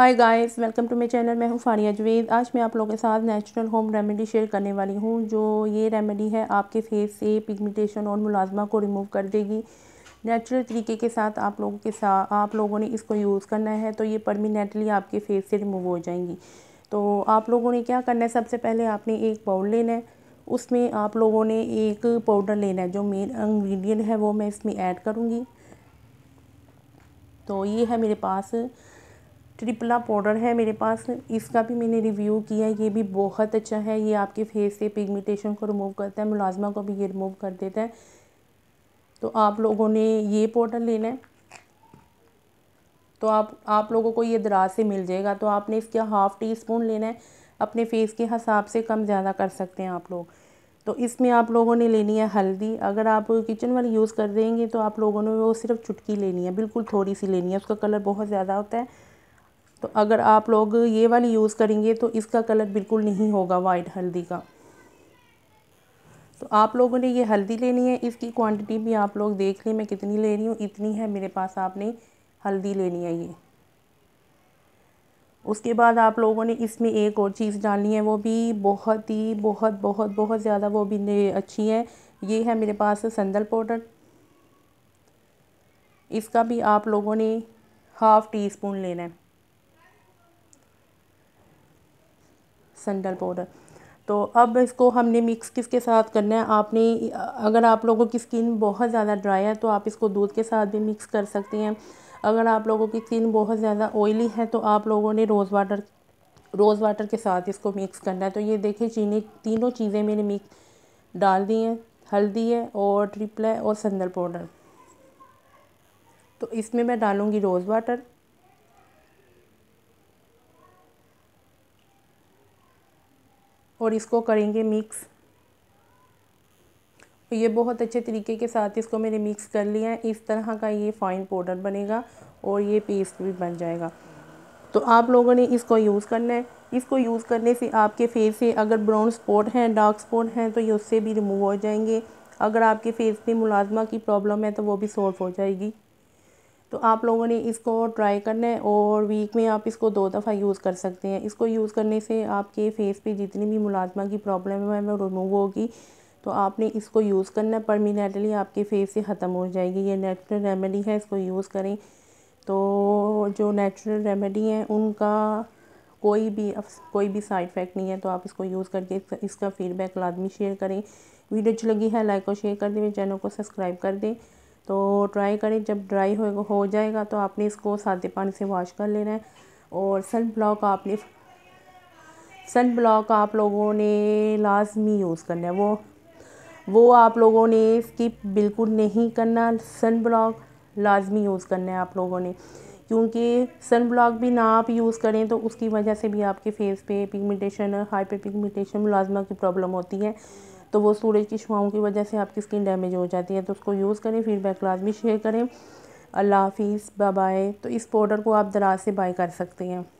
hi guys welcome to my channel मैं हूं फारिया जवेद आज मैं आप लोगों के साथ नेचुरल होम रेमेडी शेयर करने वाली हूँ जो ये रेमेडी है आपके फेस से पिगमेंटेशन और मुलाजमा को रिमूव कर देगी नेचुरल तरीके के साथ आप लोगों के साथ आप लोगों ने इसको यूज़ करना है तो ये परमिनेंटली आपके फेस से रिमूव हो जाएंगी तो आप लोगों ने क्या करना है सबसे पहले आपने एक बाउल लेना है उसमें आप लोगों ने एक पाउडर लेना है जो मेन इन्ग्रीडियंट है वो मैं इसमें ऐड करूँगी तो ये है मेरे पास ट्रिपला पाउडर है मेरे पास इसका भी मैंने रिव्यू किया है ये भी बहुत अच्छा है ये आपके फेस से पिगमेंटेशन को रिमूव करता है मुलाजमा को भी ये रिमूव कर देता है तो आप लोगों ने ये पाउडर लेना है तो आप आप लोगों को ये दराज से मिल जाएगा तो आपने इसका हाफ़ टी स्पून लेना है अपने फेस के हिसाब से कम ज़्यादा कर सकते हैं आप लोग तो इसमें आप लोगों ने लेनी है हल्दी अगर आप किचन वाली यूज़ कर देंगे तो आप लोगों ने वो सिर्फ चुटकी लेनी है बिल्कुल थोड़ी सी लेनी है उसका कलर बहुत ज़्यादा होता है तो अगर आप लोग ये वाली यूज़ करेंगे तो इसका कलर बिल्कुल नहीं होगा वाइट हल्दी का तो आप लोगों ने ये हल्दी लेनी है इसकी क्वांटिटी भी आप लोग देख लें मैं कितनी ले रही हूँ इतनी है मेरे पास आपने हल्दी लेनी है ये उसके बाद आप लोगों ने इसमें एक और चीज़ डालनी है वो भी बहुत ही बहुत बहुत बहुत ज़्यादा वो भी अच्छी है ये है मेरे पास संदल पाउडर इसका भी आप लोगों ने हाफ़ टी स्पून लेना है संडल पाउडर तो अब इसको हमने मिक्स किसके साथ करना है आपने अगर आप लोगों की स्किन बहुत ज़्यादा ड्राई है तो आप इसको दूध के साथ भी मिक्स कर सकते हैं अगर आप लोगों की स्किन बहुत ज़्यादा ऑयली है तो आप लोगों ने रोज़ वाटर रोज़ वाटर के साथ इसको मिक्स करना है तो ये देखिए चीनी तीनों चीज़ें मैंने मिक्स डाल दी हैं हल्दी है और ट्रिपल है और संदल पाउडर तो इसमें मैं डालूँगी रोज़ वाटर और इसको करेंगे मिक्स तो ये बहुत अच्छे तरीके के साथ इसको मैंने मिक्स कर लिया है इस तरह का ये फ़ाइन पाउडर बनेगा और ये पेस्ट भी बन जाएगा तो आप लोगों ने इसको यूज़ करना है इसको यूज़ करने से आपके फेस से अगर ब्राउन स्पॉट हैं डार्क स्पॉट हैं तो ये उससे भी रिमूव हो जाएंगे अगर आपके फेस में मुलाजमा की प्रॉब्लम है तो वो भी सॉल्व हो जाएगी तो आप लोगों ने इसको ट्राई करना है और वीक में आप इसको दो दफ़ा यूज़ कर सकते हैं इसको यूज़ करने से आपके फेस पे जितनी भी मुलाजमा की प्रॉब्लम है वो रिमूव होगी तो आपने इसको यूज़ करना है परमिनेटली आपके फेस से ख़त्म हो जाएगी ये नेचुरल रेमेडी है इसको यूज़ करें तो जो नेचुरल रेमेडी हैं उनका कोई भी कोई भी साइड इफ़ेक्ट नहीं है तो आप इसको यूज़ करके इसका फीडबैक लादमी शेयर करें वीडियो अच्छी लगी है लाइक और शेयर कर दें चैनल को सब्सक्राइब कर दें तो ट्राई करें जब ड्राई हो हो जाएगा तो आपने इसको सादे पानी से वॉश कर लेना है और सन ब्लॉक आपने सन ब्लॉक आप लोगों ने लाजमी यूज़ करना है वो वो आप लोगों ने स्किप बिल्कुल नहीं करना सन ब्लॉक लाजमी यूज़ करना है आप लोगों ने क्योंकि सन ब्लॉक भी ना आप यूज़ करें तो उसकी वजह से भी आपके फेस पे पिगमेंटेशन हाइपर पिगमेंटेशन मुलाजमत की प्रॉब्लम होती है तो वो सूरज की शुआओं की वजह से आपकी स्किन डैमेज हो जाती है तो उसको यूज़ करें फीडबैक लाजमी शेयर करें अल्लाह हाफिज़ बाय तो इस पाउडर को आप दराज से बाय कर सकते हैं